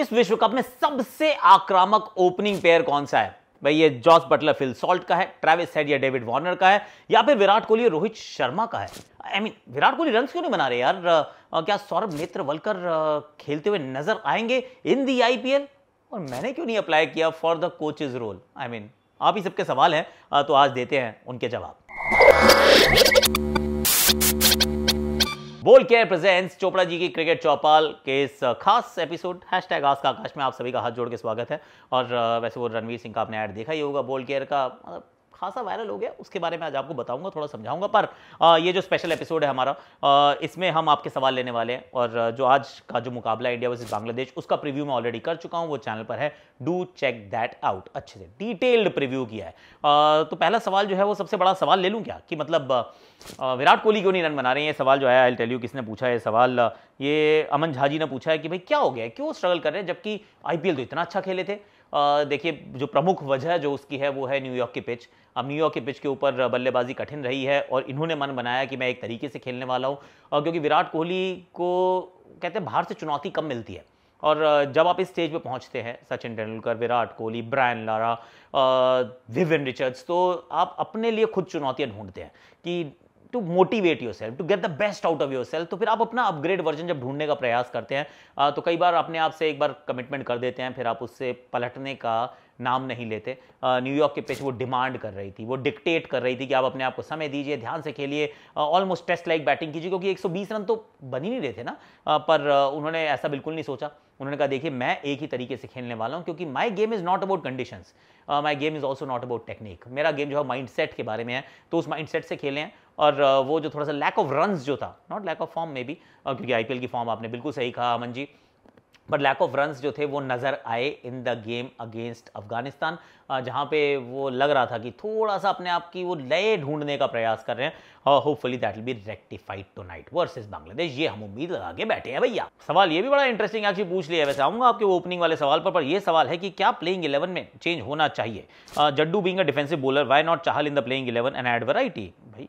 इस विश्व कप में सबसे आक्रामक ओपनिंग पेयर कौन सा है भाई ये जॉस बटलर फिल सॉल्ट का है ट्रेविस हेड या डेविड वार्नर का है या फिर विराट कोहली रोहित शर्मा का है I I mean mean, Virat Kohli run क्यों नहीं बना रहे यार क्या सौरभ नेत्र वलकर खेलते हुए नजर आएंगे इन दी आईपीएल और मैंने क्यों नहीं अप्लाई किया for the coaches role I mean आप ही सबके सवाल हैं तो आज देते हैं उनके जवाब बोल केयर प्रेजेंट्स चोपड़ा जी की क्रिकेट चौपाल के इस खास एपिसोड हैश टैग आस का आकाश में आप सभी का हाथ जोड़ के स्वागत है और वैसे वो रणवीर सिंह का आपने ऐड देखा ही होगा बोल केयर का मतलब खासा वायरल हो गया उसके बारे में आज आपको बताऊंगा थोड़ा समझाऊंगा पर आ, ये जो स्पेशल एपिसोड है हमारा आ, इसमें हम आपके सवाल लेने वाले हैं और जो आज का जो मुकाबला इंडिया वर्सेज बांग्लादेश उसका प्रिव्यू मैं ऑलरेडी कर चुका हूँ वो चैनल पर है डू चेक दैट आउट अच्छे से डिटेल्ड प्रिव्यू किया है आ, तो पहला सवाल जो है वो सबसे बड़ा सवाल ले लूँ क्या कि मतलब विराट कोहली क्यों नहीं रन बना रहे हैं ये सवाल जो है आई टेल यू किसने पूछा ये सवाल ये अमन झा जी ने पूछा है कि भाई क्या हो गया क्यों स्ट्रगल कर रहे हैं जबकि आईपीएल तो इतना अच्छा खेले थे देखिए जो प्रमुख वजह जो उसकी है वो है न्यूयॉर्क की पिच अब न्यूयॉर्क की पिच के ऊपर बल्लेबाजी कठिन रही है और इन्होंने मन बनाया कि मैं एक तरीके से खेलने वाला हूँ और क्योंकि विराट कोहली को कहते हैं बाहर से चुनौती कम मिलती है और जब आप इस स्टेज पे पहुंचते हैं Sachin Tendulkar Virat Kohli Brian Lara Vivian Richards तो आप अपने लिए खुद चुनौतियां ढूंढते हैं कि to motivate yourself to get the best out of yourself तो फिर आप अपना अपग्रेड वर्जन जब ढूंढने का प्रयास करते हैं तो कई बार अपने आप से एक बार कमिटमेंट कर देते हैं फिर आप उससे पलटने का नाम नहीं लेते न्यूयॉर्क के पिच वो डिमांड कर रही थी वो डिक्टेट कर रही थी कि आप अपने आप को समय दीजिए ध्यान से खेलिए ऑलमोस्ट टेस्ट लाइक बैटिंग कीजिए क्योंकि 120 रन तो बन ही नहीं रहे थे ना पर उन्होंने ऐसा बिल्कुल नहीं सोचा उन्होंने कहा देखिए मैं एक ही तरीके से खेलने वाला हूँ क्योंकि my game is not about conditions my game is also not about technique मेरा गेम जो है माइंड सेट के बारे में है तो उस माइंड सेट से खेलें और वो जो थोड़ा सा लैक ऑफ रन जो था not lack of form maybe क्योंकि आईपीएल की फॉर्म आपने बिल्कुल सही कहा Aman ji but lack of run जो थे वो नज़र आए in the game against Afghanistan जहाँ पे वो लग रहा था कि थोड़ा सा अपने आप की वो लय ढूंढने का प्रयास कर रहे हैं hopefully that will be rectified tonight versus Bangladesh ये हम उम्मीद लगा के बैठे हैं भैया सवाल ये भी बड़ा इंटरेस्टिंग एक्चुअली पूछ लिया वैसे आऊंगा आपके वो ओपनिंग वाले सवाल पर पर ये सवाल है कि क्या प्लेइंग इलेवन में चेंज होना चाहिए Jaddu being defensive bowler why not Chahal in the playing eleven and add variety भाई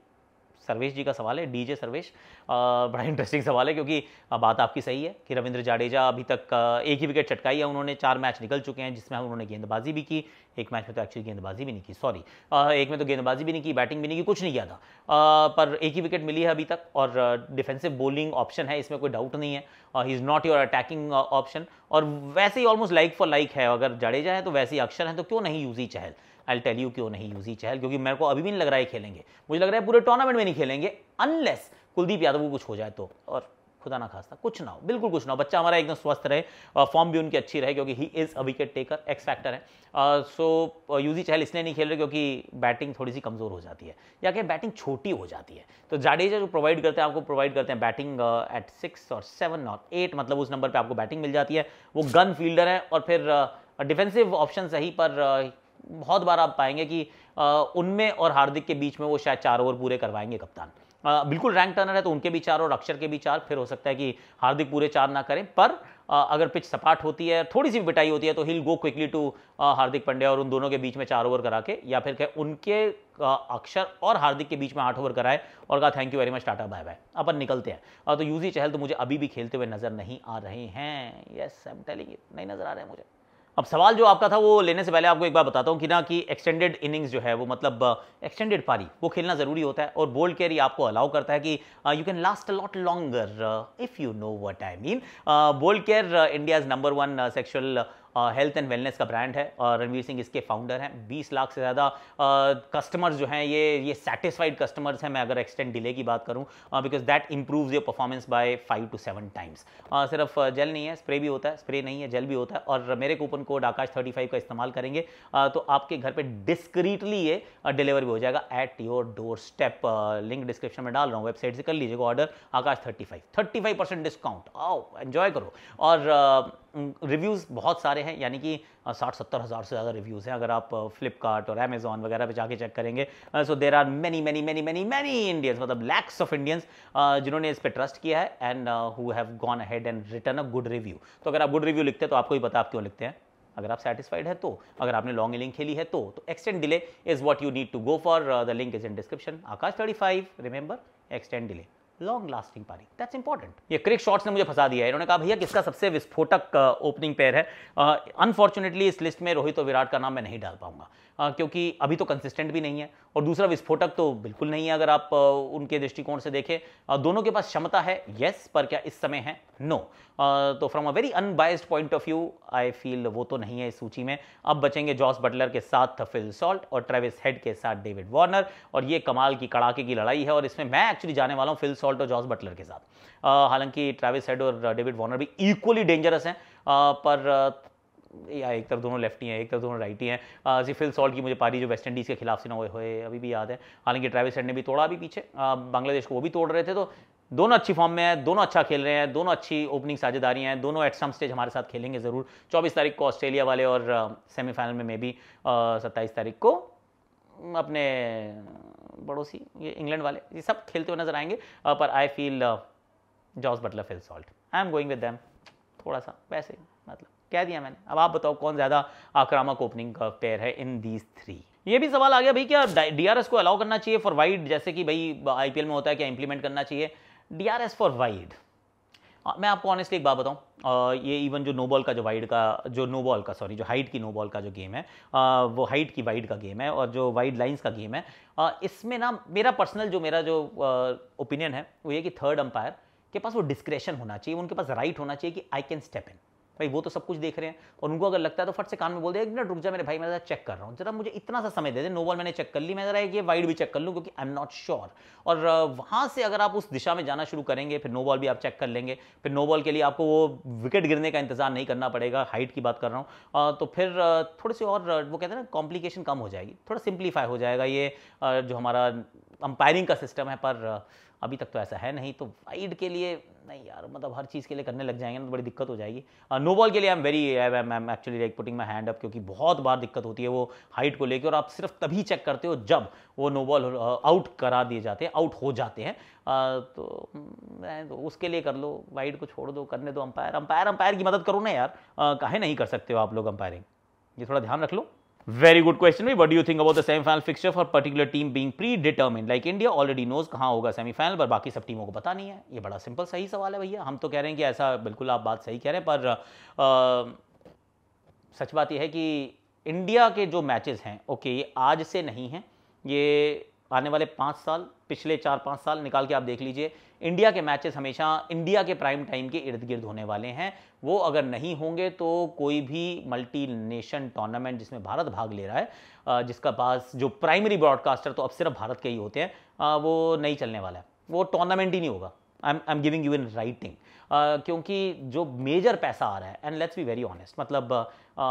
सर्वेश जी का सवाल है डीजे सर्वेश बड़ा इंटरेस्टिंग सवाल है क्योंकि बात आपकी सही है कि रविंद्र जाडेजा अभी तक एक ही विकेट चटकाई है उन्होंने चार मैच निकल चुके हैं जिसमें उन्होंने गेंदबाजी भी की एक मैच में तो एक्चुअली गेंदबाजी भी नहीं की सॉरी एक में तो गेंदबाजी भी नहीं की बैटिंग भी नहीं की कुछ नहीं किया था पर एक ही विकेट मिली है अभी तक और डिफेंसिव बोलिंग ऑप्शन है इसमें कोई डाउट नहीं है he is not your attacking option और वैसे ही ऑलमोस्ट लाइक फॉर लाइक है अगर जाडेजा है तो वैसे ही अक्षर है तो क्यों नहीं Yuzi Chahal I tell you क्यों नहीं यूजी चहल क्योंकि मेरे को अभी भी नहीं लग रहा है खेलेंगे मुझे लग रहा है पूरे टूर्नामेंट में नहीं खेलेंगे अनलेस कुलदीप यादव को कुछ हो जाए तो और खुदा ना खासा कुछ ना हो बिल्कुल कुछ ना हो बच्चा हमारा एकदम स्वस्थ रहे फॉर्म भी उनकी अच्छी रहे क्योंकि he is a wicket taker X factor है सो यूजी चहल इसलिए नहीं खेल रहे क्योंकि बैटिंग थोड़ी सी कमज़ोर हो जाती है या कि बैटिंग छोटी हो जाती है तो जाडेजा जो प्रोवाइड करते हैं आपको प्रोवाइड करते हैं बैटिंग एट सिक्स और सेवन और एट मतलब उस नंबर पर आपको बैटिंग मिल जाती है वो गन फील्डर है और फिर डिफेंसिव ऑप्शन सही पर बहुत बार आप पाएंगे कि उनमें और हार्दिक के बीच में वो शायद चार ओवर पूरे करवाएंगे कप्तान आ, बिल्कुल रैंक टर्नर है तो उनके भी चार और अक्षर के भी चार फिर हो सकता है कि हार्दिक पूरे चार ना करें पर आ, अगर पिच सपाट होती है थोड़ी सी बिटाई होती है तो he'll go quickly to Hardik Pandya और उन दोनों के बीच में चार ओवर करा के या फिर उनके अक्षर और हार्दिक के बीच में आठ ओवर कराए और कहा thank you very much tata bye bye अपन निकलते हैं तो यूजी चहल तो मुझे अभी भी खेलते हुए नजर नहीं आ रहे हैं यस आई एम टेलिंग नहीं नजर आ रहे हैं मुझे अब सवाल जो आपका था वो लेने से पहले आपको एक बार बताता हूँ कि ना कि एक्सटेंडेड इनिंग्स जो है वो मतलब एक्सटेंडेड uh, पारी वो खेलना ज़रूरी होता है और बोल्ड कैरी आपको अलाउ करता है कि you can last a lot lot longer if you know what I mean bold care India is number one sexual health and wellness का ब्रांड है और रणवीर सिंह इसके फाउंडर हैं 20 लाख से ज़्यादा कस्टमर्स जो हैं ये ये सेटिस्फाइड कस्टमर्स हैं मैं अगर एक्सटेंड डिले की बात करूँ because that improves your performance by five to seven times सिर्फ जेल नहीं है स्प्रे भी होता है स्प्रे नहीं है जेल भी होता है और मेरे coupon code Aakash thirty five का इस्तेमाल करेंगे तो आपके घर पर डिस्क्रीटली ये डिलीवर भी हो जाएगा at your doorstep link description में डाल रहा हूँ वेबसाइट से कर लीजिएगा order Aakash thirty five thirty five percent discount आओ एन्जॉय करो और रिव्यूज़ बहुत सारे हैं यानी कि साठ सत्तर हज़ार से ज़्यादा रिव्यूज़ हैं अगर आप फ्लिपकार्ट और अमेजोन वगैरह पे जाके चेक करेंगे so there are many many many many many Indians मतलब लैक्स ऑफ इंडियंस जिन्होंने इस पर ट्रस्ट किया है and who have gone ahead and return a good review तो अगर आप गुड रिव्यू लिखते हैं तो आपको ही पता आप क्यों लिखते हैं अगर आप सेटिस्फाइड है तो अगर आपने लॉन्ग लिंक खेली है तो तो extend delay is what you need to go for the link is in description Aakash thirty five remember extend delay long lasting पारी दैट्स इंपॉर्टेंट ये क्रिक शॉट्स ने मुझे फंसा दिया है इन्होंने कहा भैया किसका सबसे विस्फोटक ओपनिंग पेयर है अनफॉर्चुनेटली uh, इस लिस्ट में रोहित और विराट का नाम मैं नहीं डाल पाऊंगा uh, क्योंकि अभी तो कंसिस्टेंट भी नहीं है और दूसरा विस्फोटक तो बिल्कुल नहीं है अगर आप uh, उनके दृष्टिकोण से देखें uh, दोनों के पास क्षमता है येस पर क्या इस समय है नो no. uh, तो from a very unbiased point of view I feel वो तो नहीं है इस सूची में अब बचेंगे जॉस बटलर के साथ फिल सॉल्ट और ट्रेविस हेड के साथ डेविड वार्नर और ये कमाल की कड़ाके की लड़ाई है और इसमें मैं एक्चुअली जाने वाला हूँ फिल सॉल्ट और जॉस बटलर के साथ हालांकि ट्रेविस हेड और डेविड वॉर्नर भी इक्वली डेंजरस हैं पर या एक तरफ दोनों लेफ्टी हैं एक तरफ दोनों राइटी हैं जी फिल सॉल्ट की मुझे पारी जो वेस्ट इंडीज़ के खिलाफ से ना हुए हुए अभी भी याद है हालांकि ट्रेविस हेड ने भी तोड़ा अभी पीछे बांग्लादेश को वो भी तोड़ रहे थे तो दोनों अच्छी फॉर्म में है दोनों अच्छा खेल रहे हैं दोनों अच्छी ओपनिंग साझेदारियाँ हैं दोनों एट सम स्टेज हमारे साथ खेलेंगे ज़रूर 24 तारीख को ऑस्ट्रेलिया वाले और सेमीफाइनल में मे भी सत्ताईस तारीख को अपने पड़ोसी ये इंग्लैंड वाले ये सब खेलते हुए नजर आएंगे पर I feel Jos Buttler Phil Salt I am going with them थोड़ा सा वैसे मतलब कह दिया मैंने अब आप बताओ कौन ज़्यादा आक्रामक ओपनिंग पेयर है इन दीज थ्री ये भी सवाल आ गया भाई क्या डीआरएस को अलाउ करना चाहिए फॉर वाइड जैसे कि भाई आईपीएल में होता है क्या इंप्लीमेंट करना चाहिए डीआरएस फॉर वाइड मैं आपको ऑनेस्टली एक बात बताऊं ये इवन जो नोबॉल का जो वाइड का जो नोबॉल का सॉरी जो हाइट की नोबॉल का जो गेम है आ, वो हाइट की वाइड का गेम है और जो वाइड लाइंस का गेम है इसमें ना मेरा पर्सनल जो मेरा जो ओपिनियन है वो ये कि थर्ड अंपायर के पास वो डिस्क्रेशन होना चाहिए उनके पास राइट होना चाहिए कि आई कैन स्टेप इन भाई वो तो सब कुछ देख रहे हैं और उनको अगर लगता है तो फट से कान में बोल दे एक मिनट रुक जा मेरे भाई मैं जरा चेक कर रहा हूँ जरा मुझे इतना सा समय दे दे नोबल मैंने चेक कर ली मैं जरा ये वाइड भी चेक कर लूँ क्योंकि आई एम नॉट श्योर और वहाँ से अगर आप उस दिशा में जाना शुरू करेंगे फिर नोबॉल भी आप चेक कर लेंगे फिर नोबॉल के लिए आपको वो विकेट गिरने का इंतजार नहीं करना पड़ेगा हाइट की बात कर रहा हूँ तो फिर थोड़े से और वो कहते हैं ना कॉम्प्लिकेशन कम हो जाएगी थोड़ा सिंप्लीफाई हो जाएगा ये जो हमारा अंपायरिंग का सिस्टम है पर अभी तक तो ऐसा है नहीं तो वाइड के लिए नहीं यार मतलब हर चीज़ के लिए करने लग जाएंगे ना तो बड़ी दिक्कत हो जाएगी नो बॉल के लिए I am very I am am actually like putting my hand up क्योंकि बहुत बार दिक्कत होती है वो हाइट को लेकर और आप सिर्फ तभी चेक करते हो जब वो नो बॉल आउट करा दिए जाते हैं आउट हो जाते हैं तो, तो उसके लिए कर लो वाइड को छोड़ दो करने दो अंपायर अंपायर अंपायर की मदद करो ना यार कहे नहीं कर सकते हो आप लोग अंपायरिंग ये थोड़ा ध्यान रख लो वेरी गुड क्वेश्चन भी what you think about the semifinal fixture for particular team being predetermine like India already knows कहाँ होगा सेमीफाइनल पर बाकी सब टीमों को पता नहीं है ये बड़ा सिंपल सही सवाल है भैया हम तो कह रहे हैं कि ऐसा बिल्कुल आप बात सही कह रहे हैं पर आ, सच बात यह है कि इंडिया के जो मैचेस हैं ओके ये आज से नहीं हैं ये आने वाले पाँच साल पिछले चार पाँच साल निकाल के आप देख लीजिए इंडिया के मैचेस हमेशा इंडिया के प्राइम टाइम के इर्द गिर्द होने वाले हैं वो अगर नहीं होंगे तो कोई भी मल्टी नेशन टूर्नामेंट जिसमें भारत भाग ले रहा है जिसका पास जो प्राइमरी ब्रॉडकास्टर तो अब सिर्फ भारत के ही होते हैं वो नहीं चलने वाला है वो टूर्नामेंट ही नहीं होगा I am giving you in writing क्योंकि जो मेजर पैसा आ रहा है and let's be very honest मतलब uh,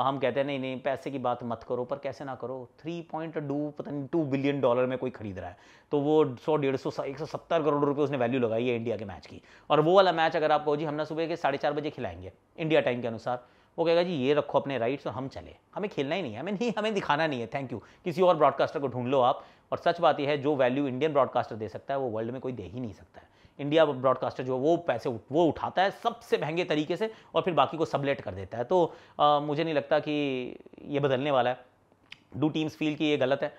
हम कहते हैं नहीं नहीं पैसे की बात मत करो पर कैसे ना करो थ्री पॉइंट टू पता नहीं टू बिलियन डॉलर में कोई खरीद रहा है तो वो सौ डेढ़ सौ एक सौ सत्तर करोड़ रुपये उसने वैल्यू लगाई है इंडिया के मैच की और वो वाला मैच अगर आप कहो जी हम ना सुबह के साढ़े चार बजे खिलाएंगे इंडिया टाइम के अनुसार वो कहेगा जी ये रखो अपने राइट्स और हम चले हमें खेलना ही नहीं है हमें नहीं हमें दिखाना नहीं है थैंक यू किसी और ब्रॉडकास्टर को ढूंढ लो आप और सच बात यह है जो वैल्यू इंडियन ब्रॉडकास्टर दे सकता है वो वर्ल्ड में कोई दे ही नहीं सकता है इंडिया ब्रॉडकास्टर जो वो पैसे वो उठाता है सबसे महंगे तरीके से और फिर बाकी को सबलेट कर देता है तो आ, मुझे नहीं लगता कि ये बदलने वाला है डू टीम्स फील कि ये गलत है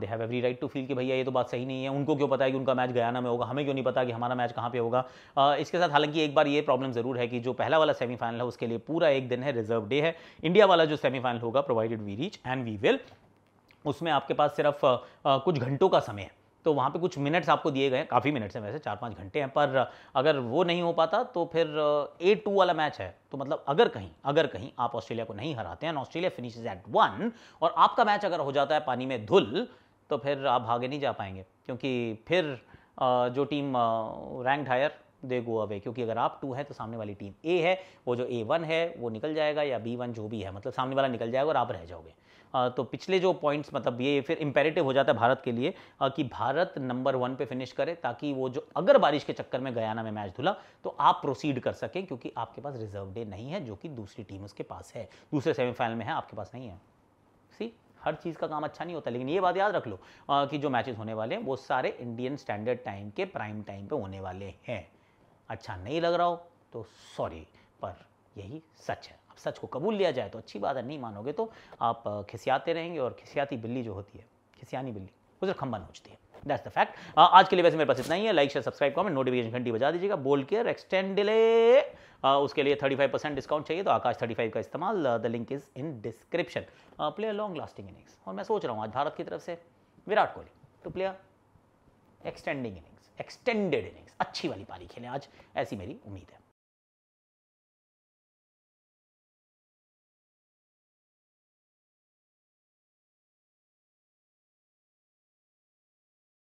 they have every right to feel कि भैया ये तो बात सही नहीं है उनको क्यों पता है कि उनका मैच गयाना में होगा हमें क्यों नहीं पता कि हमारा मैच कहाँ पे होगा uh, इसके साथ हालांकि एक बार ये प्रॉब्लम ज़रूर है कि जो पहला वाला सेमीफाइनल है उसके लिए पूरा एक दिन है रिजर्व डे है इंडिया वाला जो सेमीफाइनल होगा provided we reach and we will उसमें आपके पास सिर्फ uh, uh, कुछ घंटों का समय है तो वहाँ पे कुछ मिनट्स आपको दिए गए काफ़ी मिनट्स हैं वैसे चार पाँच घंटे हैं पर अगर वो नहीं हो पाता तो फिर ए uh, टू वाला मैच है तो मतलब अगर कहीं अगर कहीं आप ऑस्ट्रेलिया को नहीं हराते हैं ऑस्ट्रेलिया फिनिश एट वन और आपका मैच अगर हो जाता है पानी में धुल तो फिर आप भागे नहीं जा पाएंगे क्योंकि फिर uh, जो team rank higher they go away क्योंकि अगर आप टू हैं तो सामने वाली टीम ए है वो जो ए वन है वो निकल जाएगा या बी वन जो भी है मतलब सामने वाला निकल जाएगा और आप रह जाओगे तो पिछले जो पॉइंट्स मतलब ये फिर इम्पेरेटिव हो जाता है भारत के लिए कि भारत नंबर वन पे फिनिश करे ताकि वो जो अगर बारिश के चक्कर में गयाना में मैच धुला तो आप प्रोसीड कर सकें क्योंकि आपके पास रिजर्व डे नहीं है जो कि दूसरी टीम उसके पास है दूसरे सेमीफाइनल में है आपके पास नहीं है सी हर चीज़ का काम अच्छा नहीं होता लेकिन ये बात याद रख लो कि जो मैचेस होने वाले हैं वो सारे इंडियन स्टैंडर्ड टाइम के प्राइम टाइम पे होने वाले हैं अच्छा नहीं लग रहा हो तो सॉरी पर यही सच है अब सच को कबूल लिया जाए तो अच्छी बात है नहीं मानोगे तो आप खिसियाते रहेंगे और खिसियाती बिल्ली जो होती है खिसियानी बिल्ली उसे खम्बा होती है दैट्स द फैक्ट आज के लिए वैसे मेरे पास इतना ही है like share subscribe comment notification घंटी बजा दीजिएगा बोल केयर एक्सटेंड डिले उसके लिए 35 परसेंट डिस्काउंट चाहिए तो आकाश 35 का इस्तेमाल the link is in description play a long lasting innings और मैं सोच रहा हूँ आज भारत की तरफ से Virat Kohli to play extending innings extended innings अच्छी वाली पारी खेलें आज ऐसी मेरी उम्मीद है